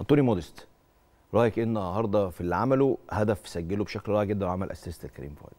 انطوني موديست رايك ايه النهارده في اللي عمله هدف سجله بشكل رائع جدا وعمل اسيست لكريم فؤاد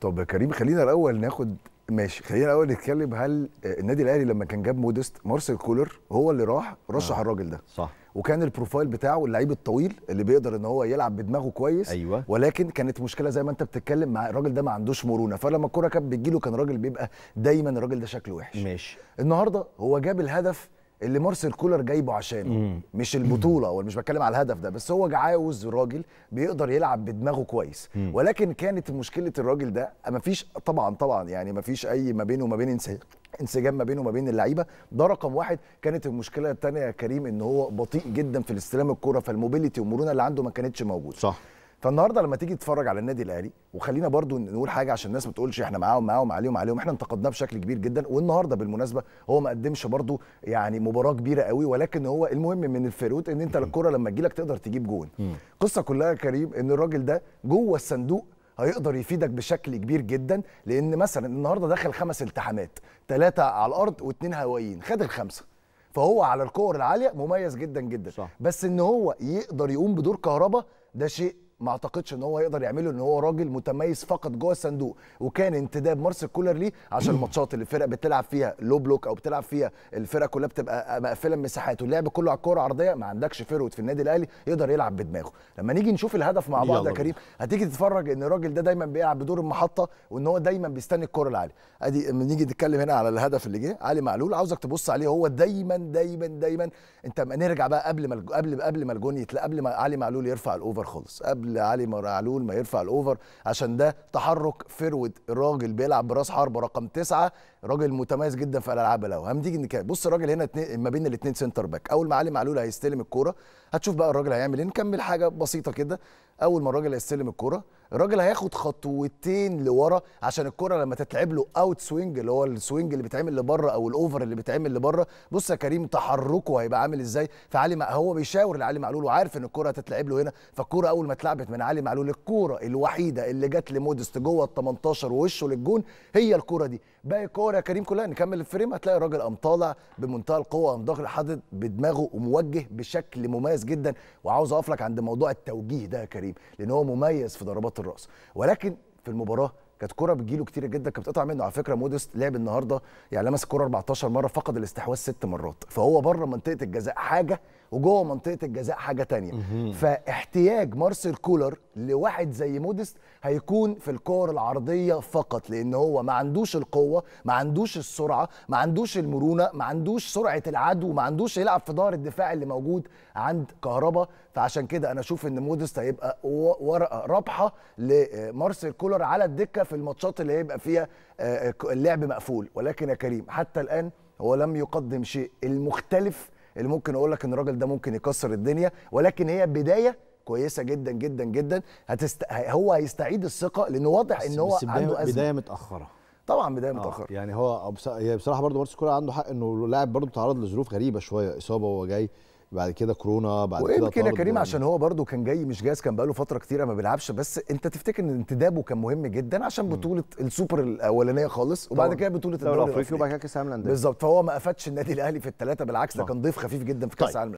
طب يا كريم خلينا الاول ناخد ماشي خلينا الاول نتكلم هل النادي الاهلي لما كان جاب موديست مارسيل كولر هو اللي راح رشح آه. الراجل ده صح وكان البروفايل بتاعه اللعيب الطويل اللي بيقدر ان هو يلعب بدماغه كويس أيوة. ولكن كانت مشكله زي ما انت بتتكلم مع الراجل ده ما عندوش مرونه فلما الكره كانت بتجيله كان راجل بيبقى دايما الراجل ده شكله وحش ماشي النهارده هو جاب الهدف اللي مارسيل كولر جايبه عشانه مش البطوله ولا مش بتكلم على الهدف ده بس هو عاوز راجل بيقدر يلعب بدماغه كويس ولكن كانت مشكله الراجل ده مفيش طبعا طبعا يعني مفيش اي ما بينه وما بين انسان انسجام ما بينه وما بين اللعيبه ده رقم واحد كانت المشكله الثانيه يا كريم ان هو بطيء جدا في الاستلام الكره فالموبيليتي والمرونه اللي عنده ما كانتش موجوده صح فالنهارده لما تيجي تتفرج على النادي الاهلي وخلينا برضو نقول حاجه عشان الناس ما تقولش احنا معاهم معاهم عليهم عليهم احنا انتقدناه بشكل كبير جدا والنهارده بالمناسبه هو ما قدمش برضو يعني مباراه كبيره قوي ولكن هو المهم من الفيروت ان انت الكره لما تجيلك تقدر تجيب جون القصه كلها يا كريم ان الراجل ده جوه الصندوق هيقدر يفيدك بشكل كبير جدا لان مثلا النهارده دخل خمس التحامات ثلاثه على الارض واثنين هوائيين خد الخمسه فهو على الكور العاليه مميز جدا جدا صح. بس ان هو يقدر يقوم بدور كهرباء ده شيء ما اعتقدش ان هو يقدر يعمله ان هو راجل متميز فقط جوه الصندوق وكان انتداب مارسيل كولر ليه عشان الماتشات اللي الفرق بتلعب فيها لو بلوك او بتلعب فيها الفرق كلها بتبقى مقفله المساحات واللعب كله على الكوره عرضيه ما عندكش فيرود في النادي الاهلي يقدر يلعب بدماغه لما نيجي نشوف الهدف مع بعض يا كريم هتيجي تتفرج ان الراجل ده دايما بيلعب بدور المحطه وان هو دايما بيستني الكوره العاليه ادي لما نيجي نتكلم هنا على الهدف اللي جه علي معلول عاوزك تبص عليه هو دايما دايما دايما انت نرجع بقى قبل ما قبل قبل ما الجون قبل ما علي معلول يرفع الاوفر خالص قبل لعلي معلول ما يرفع الاوفر عشان ده تحرك فرود الراجل بيلعب براس حربه رقم تسعه راجل متميز جدا في الالعاب الهوا هنيجي نتكلم بص الراجل هنا ما بين الاثنين سنتر باك اول ما علي معلول هيستلم الكوره هتشوف بقى الراجل هيعمل ايه نكمل حاجه بسيطه كده اول ما الراجل هيستلم الكوره الراجل هياخد خطوتين لورا عشان الكره لما تتلعب له اوت سوينج اللي هو السوينج اللي بيتعمل لبره او الاوفر اللي بيتعمل لبره بص يا كريم تحركه هيبقى عامل ازاي فعلي هو بيشاور لعلي معلول وعارف ان الكره هتتلعب له هنا فالكره اول ما اتلعبت من علي معلول الكوره الوحيده اللي جت لمودست جوه ال 18 ووشه للجون هي الكوره دي باقي الكوره يا كريم كلها نكمل الفريم هتلاقي الراجل قام طالع بمنتهى القوه قام داخل حاطط بدماغه وموجه بشكل مميز جدا وعاوز اقف لك عند موضوع التوجيه ده يا كريم كريم لان هو مميز في ضربات الراس ولكن في المباراه كانت كره بتجيله كتير جدا كانت بتقطع منه على فكره مودست لعب النهارده يعني لمس الكره 14 مره فقد الاستحواذ ست مرات فهو بره منطقه الجزاء حاجه وجوه منطقه الجزاء حاجه تانية فاحتياج مارسيل كولر لواحد زي مودست هيكون في الكور العرضيه فقط لان هو ما عندوش القوه ما عندوش السرعه ما عندوش المرونه ما عندوش سرعه العدو ما عندوش يلعب في ظهر الدفاع اللي موجود عند كهربا فعشان كده انا اشوف ان مودست هيبقى ورقه رابحه لمارسيل كولر على الدكه في الماتشات اللي هيبقى فيها آه، آه، اللعب مقفول ولكن يا كريم حتى الان هو لم يقدم شيء المختلف اللي ممكن اقول لك ان الراجل ده ممكن يكسر الدنيا ولكن هي بدايه كويسه جدا جدا جدا هتست... هو هيستعيد الثقه لانه واضح ان هو بس عنده بداية ازمه بدايه متاخره طبعا بدايه آه متاخره يعني هو بصراحه برضه مارسيل كولر عنده حق انه لاعب برضه تعرض لظروف غريبه شويه اصابه وهو جاي بعد كده كورونا بعد كده ويمكن يا كريم يعني. عشان هو برده كان جاي مش جاهز كان بقاله فتره كتيره ما بيلعبش بس انت تفتكر ان انتدابه كان مهم جدا عشان بطوله السوبر الاولانيه خالص وبعد كده بطوله الدوري الافريقي وبعد كده كاس العالم للانديه بالظبط فهو ما قفتش النادي الاهلي في الثلاثه بالعكس ده آه. كان ضيف خفيف جدا في كاس طيب. العالم